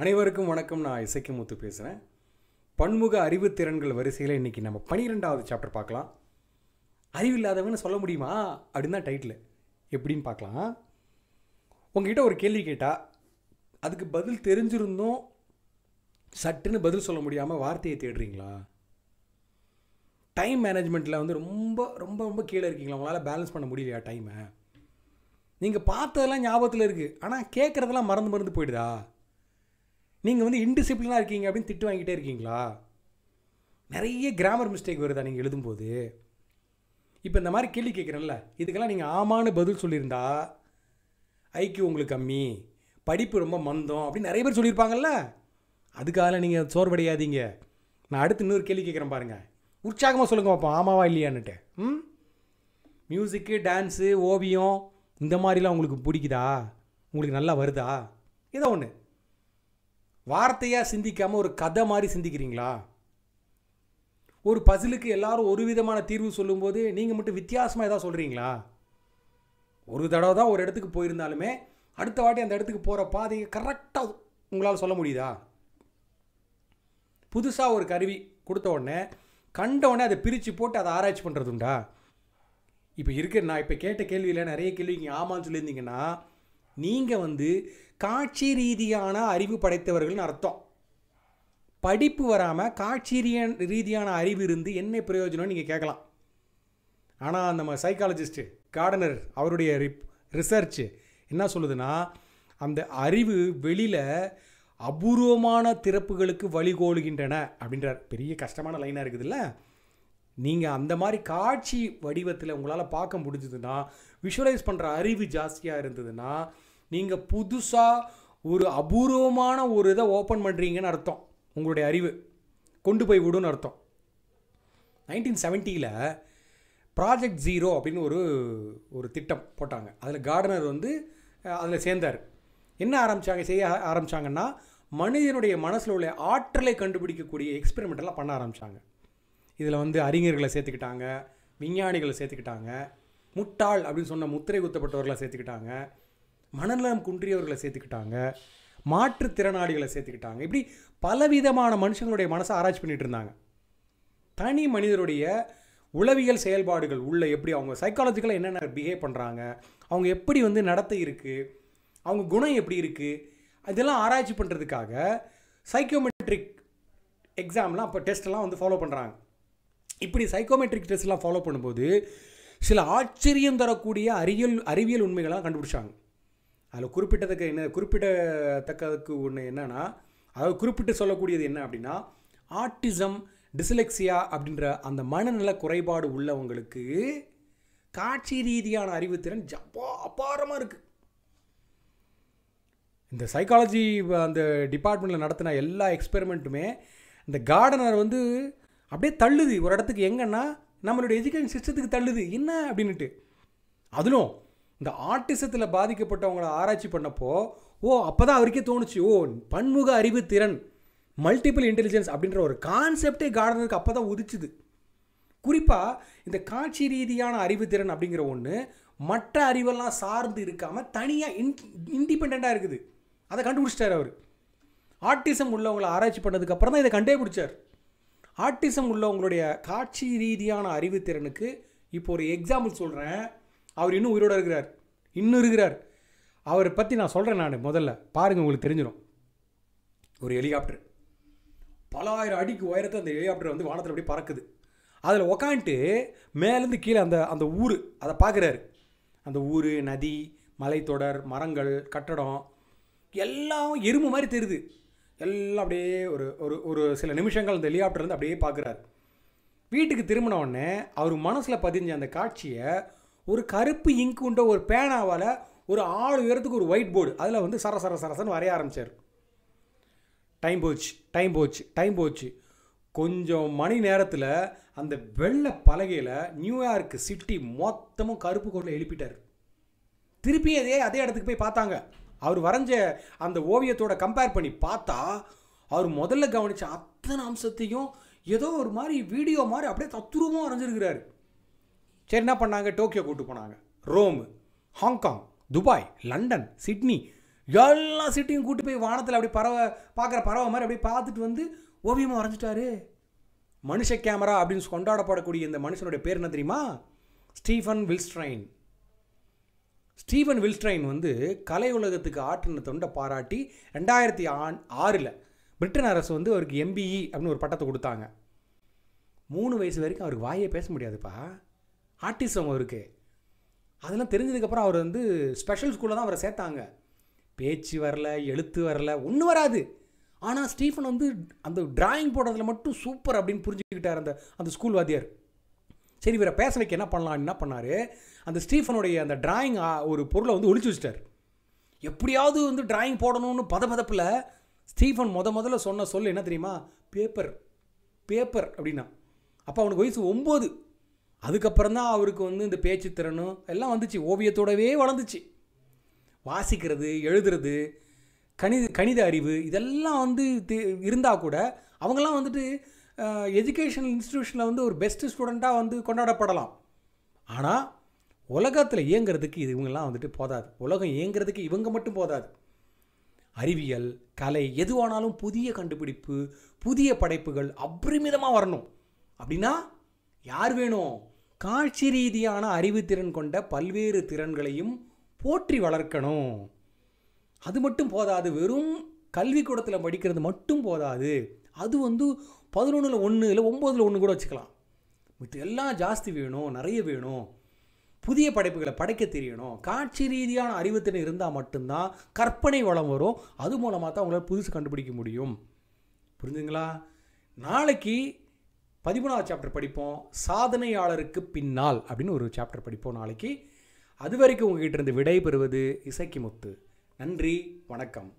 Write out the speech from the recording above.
அனைவருக்கும் வணக்கம் நான் இசைக்கு முத்து பேசுகிறேன் பன்முக அறிவு திறன்கள் வரிசையில் இன்றைக்கி நம்ம பனிரெண்டாவது சாப்டர் பார்க்கலாம் இல்லாதவன்னு சொல்ல முடியுமா அப்படின்னு தான் டைட்டில் எப்படின்னு பார்க்கலாம் உங்ககிட்ட ஒரு கேள்வி கேட்டால் அதுக்கு பதில் தெரிஞ்சிருந்தும் சட்டுன்னு பதில் சொல்ல முடியாமல் வார்த்தையை தேடுறீங்களா டைம் மேனேஜ்மெண்ட்டில் வந்து ரொம்ப ரொம்ப ரொம்ப கீழே இருக்கீங்களா உங்களால் பேலன்ஸ் பண்ண முடியலையா டைமை நீங்கள் பார்த்ததெல்லாம் ஞாபகத்தில் இருக்குது ஆனால் கேட்குறதெல்லாம் மறந்து மறந்து போயிடுதா நீங்கள் வந்து இன்டிசிப்ளினாக இருக்கீங்க அப்படின்னு திட்டு வாங்கிட்டே இருக்கீங்களா நிறைய கிராமர் மிஸ்டேக் வருதா நீங்கள் எழுதும்போது இப்போ இந்த மாதிரி கேள்வி கேட்குறேன்ல இதுக்கெல்லாம் நீங்கள் ஆமான்னு பதில் சொல்லியிருந்தா ஐக்கிய உங்களுக்கு கம்மி படிப்பு ரொம்ப மந்தம் அப்படின்னு நிறைய பேர் சொல்லியிருப்பாங்கல்ல அதுக்காக நீங்கள் சோர்வடையாதீங்க நான் அடுத்து இன்னொரு கேள்வி கேட்குறேன் பாருங்கள் உற்சாகமாக சொல்லுங்கள் பார்ப்போம் ஆமாவா இல்லையான்னுட்டு ம் மியூசிக்கு டான்ஸு ஓவியம் இந்த மாதிரிலாம் உங்களுக்கு பிடிக்குதா உங்களுக்கு நல்லா வருதா ஏதோ ஒன்று வார்த்தையாக சிந்திக்காமல் ஒரு கதை மாதிரி சிந்திக்கிறீங்களா ஒரு பசிலுக்கு எல்லாரும் ஒரு விதமான தீர்வு சொல்லும்போது நீங்கள் மட்டும் வித்தியாசமாக எதாவது சொல்கிறீங்களா ஒரு தடவை தான் ஒரு இடத்துக்கு போயிருந்தாலுமே அடுத்த வாட்டி அந்த இடத்துக்கு போகிற பாதையை கரெக்டாக உங்களால் சொல்ல முடியுதா புதுசாக ஒரு கருவி கொடுத்த உடனே கண்ட உடனே அதை பிரித்து போட்டு அதை ஆராய்ச்சி பண்ணுறதுண்டா இப்போ இருக்கிற நான் இப்போ கேட்ட கேள்வியில் நிறைய கேள்வி இங்கே ஆமான்னு சொல்லியிருந்தீங்கன்னா நீங்கள் வந்து காட்சி ரீதியான அறிவு படைத்தவர்கள்னு அர்த்தம் படிப்பு வராமல் காட்சி ரீதியான அறிவு இருந்து என்ன பிரயோஜனம்னு நீங்கள் கேட்கலாம் ஆனால் நம்ம சைக்காலஜிஸ்ட்டு கார்டனர் அவருடைய ரிப் ரிசர்ச்சு என்ன சொல்லுதுன்னா அந்த அறிவு வெளியில் அபூர்வமான திறப்புகளுக்கு வழிகோளுகின்றன அப்படின்றார் பெரிய கஷ்டமான லைனாக இருக்குதுல்ல நீங்கள் அந்த மாதிரி காட்சி வடிவத்தில் உங்களால் பார்க்க முடிஞ்சதுன்னா விஷுவலைஸ் பண்ணுற அறிவு ஜாஸ்தியாக இருந்ததுன்னா நீங்கள் புதுசாக ஒரு அபூர்வமான ஒரு இதை ஓப்பன் பண்ணுறீங்கன்னு அர்த்தம் உங்களுடைய அறிவு கொண்டு போய் விடும்னு அர்த்தம் நைன்டீன் செவன்ட்டியில் ப்ராஜெக்ட் ஜீரோ அப்படின்னு ஒரு ஒரு திட்டம் போட்டாங்க அதில் கார்டனர் வந்து அதில் சேர்ந்தார் என்ன ஆரம்பித்தாங்க செய்ய ஆரம்பித்தாங்கன்னா மனிதனுடைய மனசில் உள்ள ஆற்றலை கண்டுபிடிக்கக்கூடிய எக்ஸ்பெரிமெண்ட்டெல்லாம் பண்ண ஆரம்பித்தாங்க இதில் வந்து அறிஞர்களை சேர்த்துக்கிட்டாங்க விஞ்ஞானிகளை சேர்த்துக்கிட்டாங்க முட்டாள் அப்படின்னு சொன்ன முத்திரை குத்தப்பட்டவர்களை சேர்த்துக்கிட்டாங்க மனநலம் குன்றியவர்களை சேர்த்துக்கிட்டாங்க மாற்றுத்திறனாளிகளை சேர்த்துக்கிட்டாங்க இப்படி பலவிதமான மனுஷங்களுடைய மனசை ஆராய்ச்சி பண்ணிகிட்டு இருந்தாங்க தனி மனிதருடைய உளவியல் செயல்பாடுகள் உள்ள எப்படி அவங்க சைக்காலஜிக்கலாக என்னென்ன பிஹேவ் பண்ணுறாங்க அவங்க எப்படி வந்து நடத்தை இருக்குது அவங்க குணம் எப்படி இருக்குது இதெல்லாம் ஆராய்ச்சி பண்ணுறதுக்காக சைக்கோமெட்ரிக் எக்ஸாம்லாம் அப்போ டெஸ்ட்லாம் வந்து ஃபாலோ பண்ணுறாங்க இப்படி சைக்கோமெட்ரிக் டெஸ்ட்லாம் ஃபாலோ பண்ணும்போது சில ஆச்சரியம் தரக்கூடிய அறிவியல் அறிவியல் உண்மைகள்லாம் கண்டுபிடிச்சாங்க அதில் குறிப்பிட்டதுக்கு என்ன குறிப்பிடத்தக்கதுக்கு ஒன்று என்னென்னா அதாவது குறிப்பிட்டு சொல்லக்கூடியது என்ன அப்படின்னா ஆர்டிசம் டிஸ்லெக்சியா அப்படின்ற அந்த மனநல குறைபாடு உள்ளவங்களுக்கு காட்சி ரீதியான அறிவுத்திறன் ஜப்பா அபாரமாக இருக்குது இந்த சைக்காலஜி அந்த டிபார்ட்மெண்ட்டில் நடத்தின எல்லா எக்ஸ்பெரிமெண்ட்டுமே இந்த கார்டனர் வந்து அப்படியே தள்ளுது ஒரு இடத்துக்கு எங்கன்னா நம்மளுடைய எஜுகேஷன் சிஸ்டத்துக்கு தள்ளுது என்ன அப்படின்ட்டு அதிலும் இந்த ஆர்டிசத்தில் பாதிக்கப்பட்டவங்கள ஆராய்ச்சி பண்ணப்போ ஓ அப்போ தான் அவருக்கே தோணுச்சு ஓ பன்முக அறிவு திறன் மல்டிபிள் இன்டெலிஜென்ஸ் அப்படின்ற ஒரு கான்செப்டே கார்டனருக்கு அப்போ தான் உதிச்சுது குறிப்பாக இந்த காட்சி ரீதியான அறிவுத்திறன் அப்படிங்கிற ஒன்று மற்ற அறிவெல்லாம் சார்ந்து இருக்காமல் தனியாக இன் இண்டிபெண்ட்டாக இருக்குது அதை கண்டுபிடிச்சிட்டார் அவர் ஆர்டிசம் உள்ளவங்களை ஆராய்ச்சி பண்ணதுக்கப்புறம் தான் இதை கண்டே பிடிச்சார் ஆர்டிசம் உள்ளவங்களுடைய காட்சி ரீதியான அறிவுத்திறனுக்கு இப்போ ஒரு எக்ஸாம்பிள் சொல்கிறேன் அவர் இன்னும் உயிரோடு இருக்கிறார் இன்னும் இருக்கிறார் அவரை பற்றி நான் சொல்கிறேன் நான் முதல்ல பாருங்கள் உங்களுக்கு தெரிஞ்சிடும் ஒரு ஹெலிகாப்டர் பல ஆயிரம் அடிக்கு உயரத்தை அந்த ஹெலிகாப்டர் வந்து வானத்தில் அப்படியே பறக்குது அதில் உக்காந்துட்டு மேலேருந்து கீழே அந்த அந்த ஊர் அதை பார்க்குறாரு அந்த ஊர் நதி மலைத்தொடர் மரங்கள் கட்டடம் எல்லாம் எருமை மாதிரி தெரியுது எல்லாம் அப்படியே ஒரு ஒரு ஒரு சில நிமிஷங்கள் அந்த ஹெலிகாப்டர் வந்து அப்படியே பார்க்குறாரு வீட்டுக்கு திரும்பின உடனே அவர் மனசில் பதிஞ்ச அந்த காட்சியை ஒரு கருப்பு இங்கு உண்ட ஒரு பேனாவால் ஒரு ஆள் உயரத்துக்கு ஒரு ஒயிட் போர்டு அதில் வந்து சர சர சரசன்னு வரைய ஆரம்பித்தார் டைம் போச்சு டைம் போச்சு டைம் போச்சு கொஞ்சம் மணி நேரத்தில் அந்த வெள்ளை பலகையில் நியூயார்க் சிட்டி மொத்தமும் கருப்பு கோட்டில் எழுப்பிட்டார் திருப்பி அதே அதே இடத்துக்கு போய் பார்த்தாங்க அவர் வரைஞ்ச அந்த ஓவியத்தோட கம்பேர் பண்ணி பார்த்தா அவர் முதல்ல கவனித்த அத்தனை அம்சத்தையும் ஏதோ ஒரு மாதிரி வீடியோ மாதிரி அப்படியே தத்துருவமாக வரைஞ்சிருக்கிறாரு சரி என்ன பண்ணாங்க டோக்கியோ கூட்டு போனாங்க Rome Hong Kong Dubai London Sydney எல்லா சிட்டியும் கூட்டு போய் வானத்தில் அப்படி பறவை பார்க்குற பறவை மாதிரி அப்படியே பார்த்துட்டு வந்து ஓவியமாக வரைஞ்சிட்டாரு மனுஷ கேமரா அப்படின்னு கொண்டாடப்படக்கூடிய இந்த மனுஷனுடைய பேர் என்ன தெரியுமா ஸ்டீஃபன் வில்ஸ்ட்ரைன் ஸ்டீஃபன் வில்ஸ்ட்ரைன் வந்து கலை உலகத்துக்கு ஆற்றின தொண்டை பாராட்டி ரெண்டாயிரத்தி ஆண் ஆறில் பிரிட்டன் அரசு வந்து அவருக்கு எம்பிஇ e அப்படின்னு ஒரு பட்டத்தை கொடுத்தாங்க மூணு வயசு வரைக்கும் அவருக்கு வாயே பேச முடியாதுப்பா ஆர்டிசம் அவருக்கு அதெல்லாம் தெரிஞ்சதுக்கப்புறம் அவர் வந்து ஸ்பெஷல் ஸ்கூலில் தான் அவரை சேர்த்தாங்க பேச்சு வரல எழுத்து வரல ஒன்றும் வராது ஆனால் ஸ்டீஃபன் வந்து அந்த டிராயிங் போடுறதுல மட்டும் சூப்பர் அப்படின்னு புரிஞ்சுக்கிட்டார் அந்த அந்த ஸ்கூல் வாத்தியார் சரி இவரை பேச வைக்க என்ன பண்ணலாம் என்ன பண்ணார் அந்த ஸ்டீஃபனுடைய அந்த டிராயிங் ஒரு பொருளை வந்து ஒழிச்சு வச்சிட்டார் எப்படியாவது வந்து டிராயிங் போடணும்னு பத பதப்பில் ஸ்டீஃபன் முத முதல்ல சொன்ன சொல் என்ன தெரியுமா பேப்பர் பேப்பர் அப்படின்னா அப்போ அவனுக்கு வயசு ஒம்பது அதுக்கப்புறம் தான் அவருக்கு வந்து இந்த பேச்சு திறனும் எல்லாம் வந்துச்சு ஓவியத்தோடவே வளர்ந்துச்சு வாசிக்கிறது எழுதுறது கணித கணித அறிவு இதெல்லாம் வந்து இருந்தால் கூட அவங்கெல்லாம் வந்துட்டு எஜுகேஷனல் இன்ஸ்டிடியூஷனில் வந்து ஒரு பெஸ்ட்டு ஸ்டூடெண்ட்டாக வந்து கொண்டாடப்படலாம் ஆனால் உலகத்தில் இயங்கிறதுக்கு இது இவங்கெல்லாம் வந்துட்டு போதாது உலகம் இயங்கிறதுக்கு இவங்க மட்டும் போதாது அறிவியல் கலை எதுவானாலும் புதிய கண்டுபிடிப்பு புதிய படைப்புகள் அபரிமிதமாக வரணும் அப்படின்னா யார் வேணும் காட்சி ரீதியான அறிவுத்திறன் கொண்ட பல்வேறு திறன்களையும் போற்றி வளர்க்கணும் அது மட்டும் போதாது வெறும் கல்விக்கூடத்தில் படிக்கிறது மட்டும் போதாது அது வந்து பதினொன்றில் ஒன்று இல்லை ஒம்போதில் ஒன்று கூட வச்சுக்கலாம் மித்த எல்லாம் ஜாஸ்தி வேணும் நிறைய வேணும் புதிய படைப்புகளை படைக்க தெரியணும் காட்சி ரீதியான அறிவுத்திறன் இருந்தால் மட்டும்தான் கற்பனை வளம் வரும் அது மூலமாக தான் உங்களால் புதுசு கண்டுபிடிக்க முடியும் புரிஞ்சுங்களா நாளைக்கு பதிமூணாவது சாப்டர் படிப்போம் சாதனையாளருக்கு பின்னால் அப்படின்னு ஒரு சாப்டர் படிப்போம் நாளைக்கு அது வரைக்கும் உங்ககிட்ட இருந்து விடை பெறுவது இசைக்கு முத்து நன்றி வணக்கம்